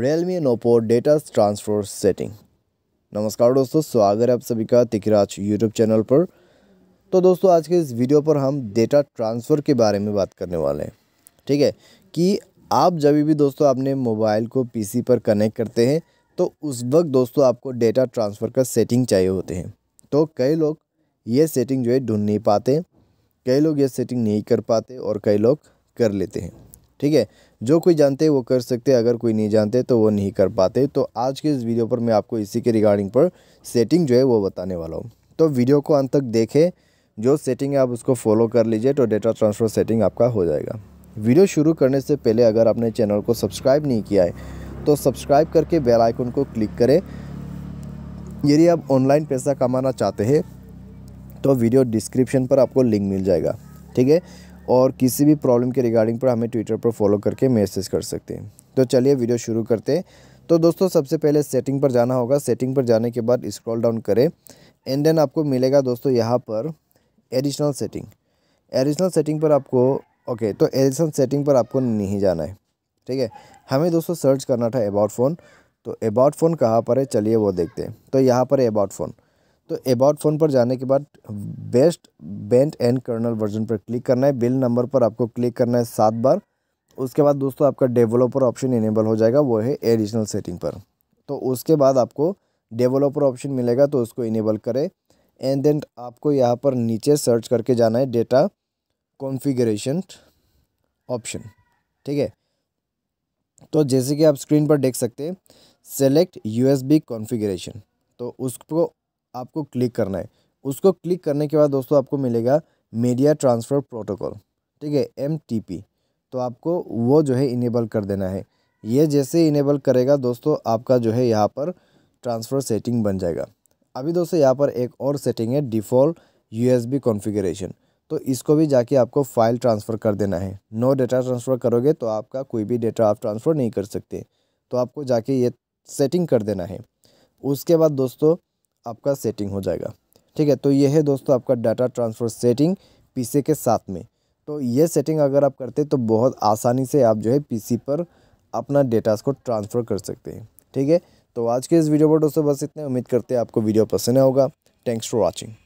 Realme Nopo data transfer setting नमस्कार दोस्तों स्वागत है आप सभी का तिकराज यूट्यूब चैनल पर तो दोस्तों आज के इस वीडियो पर हम डेटा ट्रांसफ़र के बारे में बात करने वाले हैं ठीक है कि आप जब भी दोस्तों अपने मोबाइल को पीसी पर कनेक्ट करते हैं तो उस वक्त दोस्तों आपको डेटा ट्रांसफ़र का सेटिंग चाहिए होते हैं तो कई लोग ये सेटिंग जो है ढूंढ नहीं पाते कई लोग ये सेटिंग नहीं कर पाते और कई लोग कर लेते हैं ठीक है जो कोई जानते हैं वो कर सकते हैं अगर कोई नहीं जानते तो वो नहीं कर पाते तो आज के इस वीडियो पर मैं आपको इसी के रिगार्डिंग पर सेटिंग जो है वो बताने वाला हूँ तो वीडियो को अंत तक देखें जो सेटिंग है आप उसको फॉलो कर लीजिए तो डेटा ट्रांसफ़र सेटिंग आपका हो जाएगा वीडियो शुरू करने से पहले अगर आपने चैनल को सब्सक्राइब नहीं किया है तो सब्सक्राइब करके बेल आइकन को क्लिक करें यदि आप ऑनलाइन पैसा कमाना चाहते हैं तो वीडियो डिस्क्रिप्शन पर आपको लिंक मिल जाएगा ठीक है और किसी भी प्रॉब्लम के रिगार्डिंग पर हमें ट्विटर पर फॉलो करके मैसेज कर सकते हैं तो चलिए वीडियो शुरू करते हैं तो दोस्तों सबसे पहले सेटिंग पर जाना होगा सेटिंग पर जाने के बाद स्क्रॉल डाउन करें एंड देन आपको मिलेगा दोस्तों यहाँ पर एडिशनल सेटिंग एडिशनल सेटिंग पर आपको ओके तो एडिशनल सेटिंग पर आपको नहीं जाना है ठीक है हमें दोस्तों सर्च करना था अबाउट फ़ोन तो अबाउट फ़ोन कहाँ पर है चलिए वो देखते हैं तो यहाँ पर अबाउट फ़ोन तो अबाउट फ़ोन पर जाने के बाद baseband and kernel version पर क्लिक करना है बिल नंबर पर आपको क्लिक करना है सात बार उसके बाद दोस्तों आपका डेवलपर ऑप्शन इनेबल हो जाएगा वो है एडिशनल सेटिंग पर तो उसके बाद आपको डेवलपर ऑप्शन मिलेगा तो उसको इनेबल करें एंड देन आपको यहाँ पर नीचे सर्च करके जाना है डेटा कॉन्फ़िगरेशन ऑप्शन ठीक है तो जैसे कि आप स्क्रीन पर देख सकते हैं सेलेक्ट यूएसबी कॉन्फ़िगरेशन तो उसको आपको क्लिक करना है उसको क्लिक करने के बाद दोस्तों आपको मिलेगा मीडिया ट्रांसफ़र प्रोटोकॉल ठीक है एम तो आपको वो जो है इनेबल कर देना है ये जैसे इनेबल करेगा दोस्तों आपका जो है यहाँ पर ट्रांसफ़र सेटिंग बन जाएगा अभी दोस्तों यहाँ पर एक और सेटिंग है डिफ़ॉल्ट यूएसबी कॉन्फ़िगरेशन तो इसको भी जाके आपको फ़ाइल ट्रांसफ़र कर देना है नो डेटा ट्रांसफ़र करोगे तो आपका कोई भी डेटा आप ट्रांसफ़र नहीं कर सकते तो आपको जाके ये सेटिंग कर देना है उसके बाद दोस्तों आपका सेटिंग हो जाएगा ठीक है तो ये है दोस्तों आपका डाटा ट्रांसफ़र सेटिंग पीसी के साथ में तो ये सेटिंग अगर आप करते तो बहुत आसानी से आप जो है पीसी पर अपना डेटास को ट्रांसफ़र कर सकते हैं ठीक है तो आज के इस वीडियो पर दोस्तों बस इतने उम्मीद करते हैं आपको वीडियो पसंद होगा थैंक्स फॉर वॉचिंग